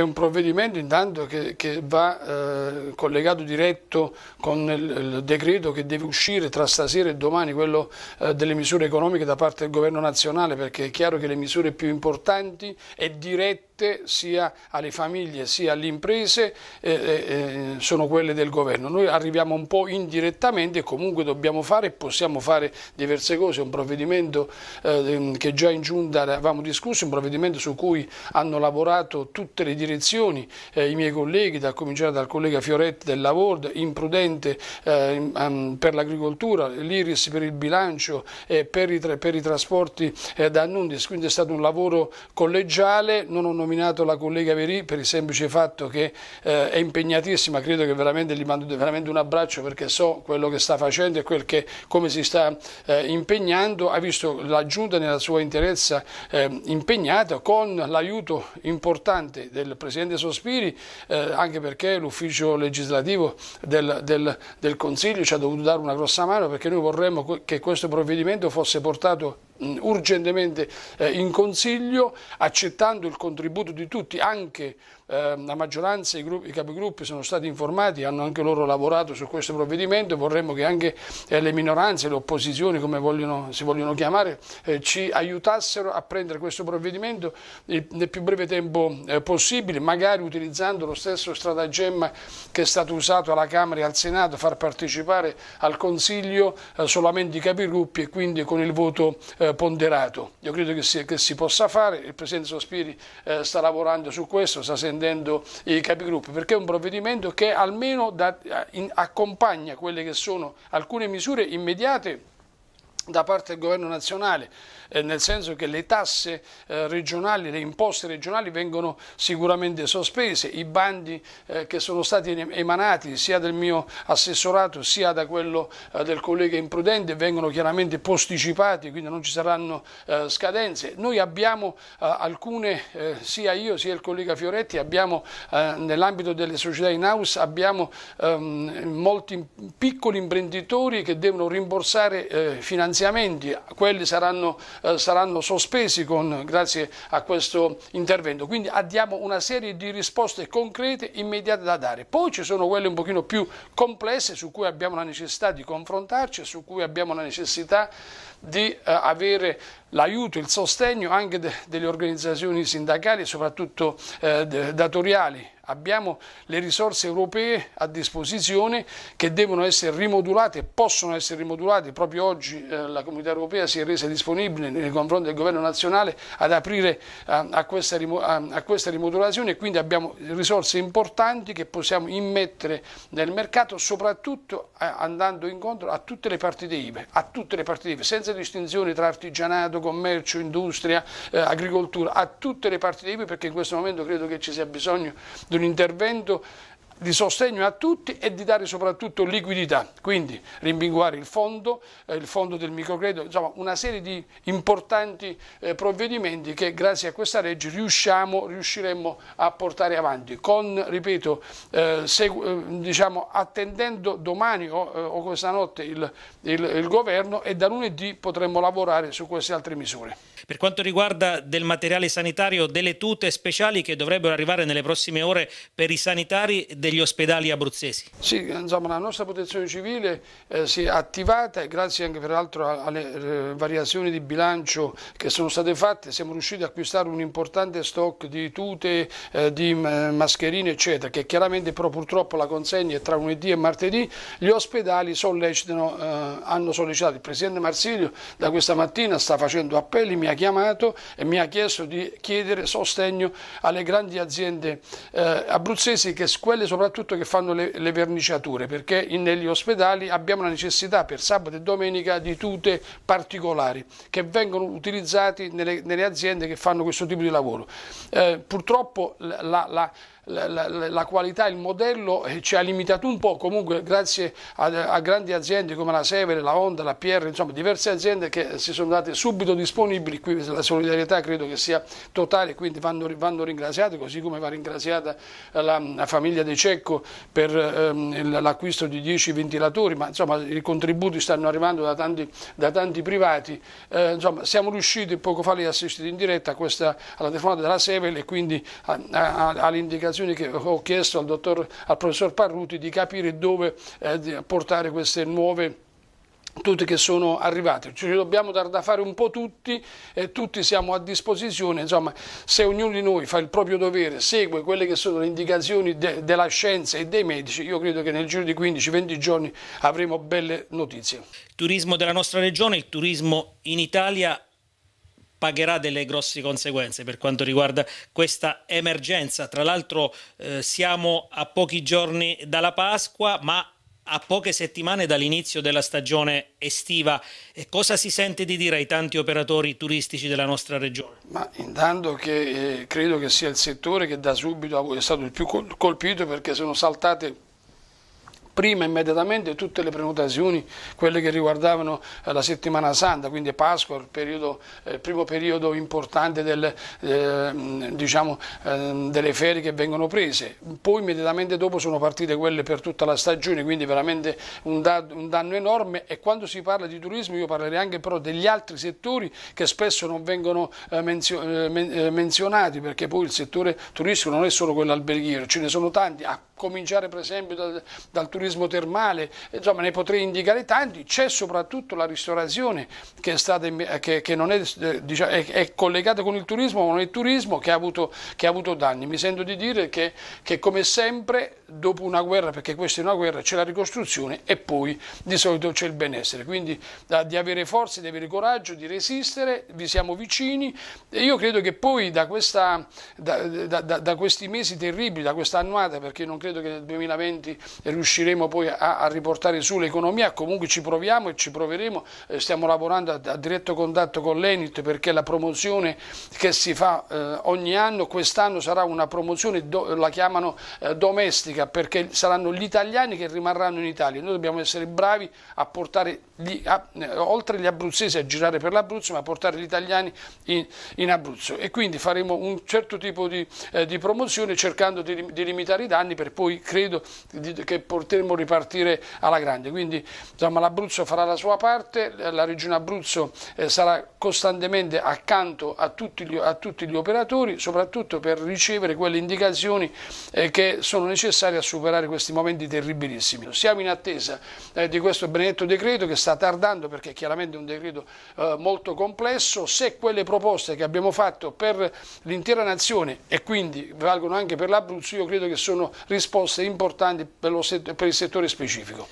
è un provvedimento intanto che, che va eh, collegato diretto con il, il, decreto che deve uscire tra stasera e domani, quello eh, delle misure economiche da parte del governo nazionale, perché è chiaro che le misure più importanti e dirette dirette sia alle famiglie sia alle imprese eh, eh, eh, sono quelle del governo. Noi arriviamo un po' indirettamente e comunque dobbiamo fare e possiamo fare diverse cose. Un provvedimento eh, ehm, che già in giunta avevamo discusso, un provvedimento su cui hanno lavorato tutte le direzioni, eh, i miei colleghi, da cominciare dal collega Fioretti del Lavord, Imprudente eh, per l'agricoltura, l'Iris per il bilancio e per, i, per i trasporti da Nundis. Quindi è stato un lavoro collegiale, non ho nominato nominato la collega Verì per il semplice fatto che eh, è impegnatissima, credo che veramente gli mando veramente un abbraccio perché so quello che sta facendo e quel che, come si sta eh, impegnando, ha visto la Giunta nella sua interezza eh, impegnata con l'aiuto importante del Presidente Sospiri, eh, anche perché l'ufficio legislativo del, del, del Consiglio ci ha dovuto dare una grossa mano perché noi vorremmo che questo provvedimento fosse portato urgentemente eh, in consiglio, accettando il contributo di tutti, anche ehm, la maggioranza e i, capigruppi sono stati informati, hanno anche loro lavorato su questo provvedimento vorremmo che anche eh, le minoranze, le opposizioni come vogliono, si vogliono chiamare, eh, ci aiutassero a prendere questo provvedimento nel più breve tempo possibile, magari utilizzando lo stesso stratagemma che è stato usato alla Camera e al Senato, far partecipare al Consiglio solamente i capigruppi e quindi con il voto ponderato. Io credo che si, che si, possa fare, il Presidente Sospiri eh, sta lavorando su questo, sta sentendo i capigruppo, perché è un provvedimento che almeno da, in, accompagna quelle che sono alcune misure immediate da parte del governo nazionale, eh, nel senso che le tasse eh, regionali, le imposte regionali vengono sicuramente sospese, i bandi eh, che sono stati emanati sia del mio assessorato sia da quello eh, del collega imprudente vengono chiaramente posticipati, quindi non ci saranno eh, scadenze. Noi abbiamo eh, alcune, sia io sia il collega Fioretti, abbiamo nell'ambito delle società in house, abbiamo ehm, molti piccoli imprenditori che devono rimborsare finanziariamente finanziamenti, quelli saranno, eh, saranno sospesi con, grazie a questo intervento. Quindi abbiamo una serie di risposte concrete, immediate da dare. Poi ci sono quelle un pochino più complesse su cui abbiamo la necessità di confrontarci, su cui abbiamo la necessità di di eh, avere l'aiuto, il sostegno anche de delle organizzazioni sindacali e soprattutto eh, datoriali. Abbiamo le risorse europee a disposizione che devono essere rimodulate, possono essere rimodulate. Proprio oggi eh, la comunità europea si è resa disponibile nei confronti del governo nazionale ad aprire eh, a, questa a, questa rimodulazione e quindi abbiamo risorse importanti che possiamo immettere nel mercato, soprattutto eh, andando incontro a tutte le partite IVE, a tutte le partite IVE, senza senza distinzione tra artigianato, commercio, industria, eh, agricoltura, a tutte le parti dei perché in questo momento credo che ci sia bisogno di un intervento di sostegno a tutti e di dare soprattutto liquidità, quindi rimbinguare il fondo, eh, il fondo del microcredito, insomma una serie di importanti eh, provvedimenti che grazie a questa legge riusciamo, riusciremo a portare avanti, con, ripeto, eh, eh diciamo, attendendo domani o, eh, o questa notte il, il, il governo e da lunedì potremo lavorare su queste altre misure. Per quanto riguarda del materiale sanitario, delle tute speciali che dovrebbero arrivare nelle prossime ore per i sanitari degli ospedali abruzzesi. Sì, insomma la nostra protezione civile eh, si è attivata e grazie anche peraltro alle eh, variazioni di bilancio che sono state fatte siamo riusciti ad acquistare un importante stock di tute, eh, di mm, mascherine eccetera che chiaramente però purtroppo la consegna è tra lunedì e martedì. Gli ospedali sollecitano, eh, hanno sollecitato il Presidente Marsilio da questa mattina sta facendo appelli, mi ha chiamato e mi ha chiesto di chiedere sostegno alle grandi aziende eh, abruzzesi, che, quelle soprattutto che fanno le, le verniciature, perché in, negli ospedali abbiamo la necessità per sabato e domenica di tute particolari che vengono utilizzate nelle, nelle aziende che fanno questo tipo di lavoro. Eh, purtroppo la, la la, la, la qualità, il modello eh, ci ha limitato un po', comunque grazie a, a grandi aziende come la Severe, la Honda, la Pierre, insomma diverse aziende che si sono date subito disponibili, qui la solidarietà credo che sia totale, quindi vanno, vanno ringraziate, così come va ringraziata la, la famiglia De Cecco per ehm, l'acquisto di 10 ventilatori, ma insomma i contributi stanno arrivando da tanti, da tanti privati, eh, insomma siamo riusciti poco fa li assistiti in diretta a questa, alla telefonata della Severe e quindi all'indicazione occasioni che ho chiesto al, dottor, al professor Parruti di capire dove eh, portare queste nuove tutte che sono arrivate, ci dobbiamo dar da fare un po' tutti e tutti siamo a disposizione, insomma se ognuno di noi fa il proprio dovere, segue quelle che sono le indicazioni de della scienza e dei medici, io credo che nel giro di 15-20 giorni avremo belle notizie. Turismo della nostra regione, il turismo in Italia pagherà delle grosse conseguenze per quanto riguarda questa emergenza. Tra l'altro eh, siamo a pochi giorni dalla Pasqua, ma a poche settimane dall'inizio della stagione estiva. E cosa si sente di dire ai tanti operatori turistici della nostra regione? Ma intanto che eh, credo che sia il settore che da subito è stato il più colpito perché sono saltate prima immediatamente tutte le prenotazioni, quelle che riguardavano eh, la settimana santa, quindi Pasqua, il, periodo, eh, il primo periodo importante del, eh, diciamo, eh, delle ferie che vengono prese. Poi immediatamente dopo sono partite quelle per tutta la stagione, quindi veramente un, da, un danno enorme e quando si parla di turismo io parlerei anche però degli altri settori che spesso non vengono eh, menzio eh, men menzionati perché poi il settore turistico non è solo quello alberghiero, ce ne sono tanti, a cominciare per esempio dal, dal turismo turismo termale, insomma ne potrei indicare tanti, c'è soprattutto la ristorazione che, è, stata, che, che è, diciamo, è, è, collegata con il turismo, ma non è il turismo che ha avuto, che ha avuto danni. Mi sento di dire che, che come sempre dopo una guerra, perché questa è una guerra, c'è la ricostruzione e poi di solito c'è il benessere. Quindi da, di avere forze, di avere coraggio, di resistere, vi siamo vicini e io credo che poi da, questa, da, da, da questi mesi terribili, da questa annuata, perché non credo che nel 2020 riusciremo riusciremo poi a, a riportare su l'economia, comunque ci proviamo e ci proveremo, eh, stiamo lavorando a, a, diretto contatto con l'Enit perché la promozione che si fa eh, ogni anno, quest'anno sarà una promozione, do, la chiamano eh, domestica, perché saranno gli italiani che rimarranno in Italia, noi dobbiamo essere bravi a portare, gli, a, eh, oltre gli abruzzesi a girare per l'Abruzzo, ma a portare gli italiani in, in, Abruzzo e quindi faremo un certo tipo di, eh, di promozione cercando di, di limitare i danni per poi credo di, che porteremo fermo, ripartire alla grande. Quindi l'Abruzzo farà la sua parte, la Regione Abruzzo eh, sarà costantemente accanto a tutti, gli, a tutti, gli, operatori, soprattutto per ricevere quelle indicazioni eh, che sono necessarie a superare questi momenti terribilissimi. Siamo in attesa eh, di questo benedetto decreto che sta tardando perché è chiaramente un decreto eh, molto complesso, se quelle proposte che abbiamo fatto per l'intera nazione e quindi valgono anche per l'Abruzzo, io credo che sono risposte importanti per, lo, per il settore specifico.